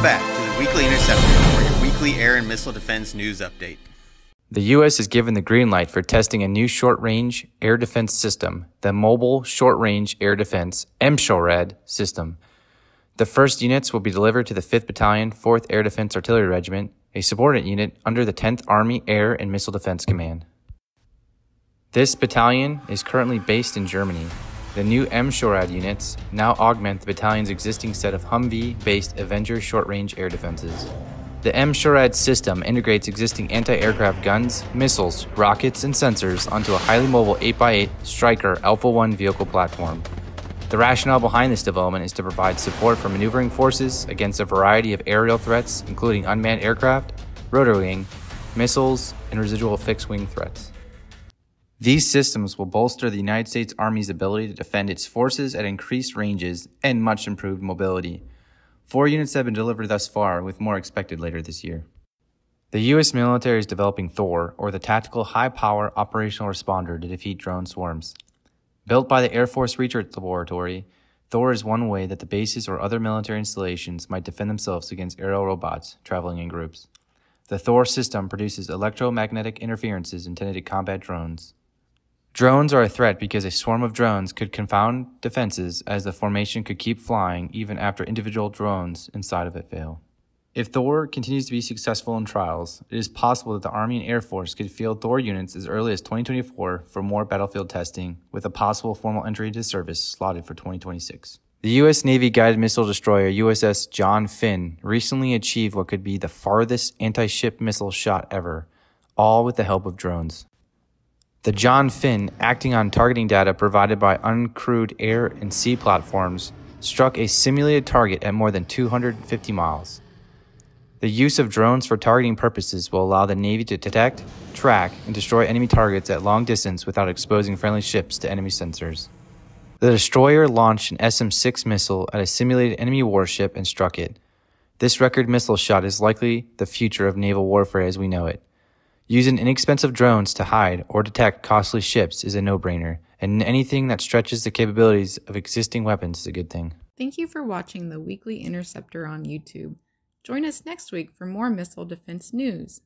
Welcome back to the Weekly Interceptor for your weekly air and missile defense news update. The U.S. has given the green light for testing a new short range air defense system, the Mobile Short Range Air Defense MSHORAD system. The first units will be delivered to the 5th Battalion, 4th Air Defense Artillery Regiment, a subordinate unit under the 10th Army Air and Missile Defense Command. This battalion is currently based in Germany the new M-SHORAD units now augment the battalion's existing set of Humvee-based Avenger short-range air defenses. The M-SHORAD system integrates existing anti-aircraft guns, missiles, rockets, and sensors onto a highly mobile 8x8 Striker Alpha-1 vehicle platform. The rationale behind this development is to provide support for maneuvering forces against a variety of aerial threats, including unmanned aircraft, rotor wing, missiles, and residual fixed-wing threats. These systems will bolster the United States Army's ability to defend its forces at increased ranges and much improved mobility. Four units have been delivered thus far, with more expected later this year. The U.S. military is developing Thor, or the Tactical High Power Operational Responder, to defeat drone swarms. Built by the Air Force Research Laboratory, Thor is one way that the bases or other military installations might defend themselves against aerial robots traveling in groups. The Thor system produces electromagnetic interferences intended to combat drones. Drones are a threat because a swarm of drones could confound defenses as the formation could keep flying even after individual drones inside of it fail. If Thor continues to be successful in trials, it is possible that the Army and Air Force could field Thor units as early as 2024 for more battlefield testing, with a possible formal entry into service slotted for 2026. The U.S. Navy guided missile destroyer USS John Finn recently achieved what could be the farthest anti ship missile shot ever, all with the help of drones. The John Finn, acting on targeting data provided by uncrewed air and sea platforms, struck a simulated target at more than 250 miles. The use of drones for targeting purposes will allow the Navy to detect, track, and destroy enemy targets at long distance without exposing friendly ships to enemy sensors. The destroyer launched an SM 6 missile at a simulated enemy warship and struck it. This record missile shot is likely the future of naval warfare as we know it. Using inexpensive drones to hide or detect costly ships is a no brainer, and anything that stretches the capabilities of existing weapons is a good thing. Thank you for watching the Weekly Interceptor on YouTube. Join us next week for more missile defense news.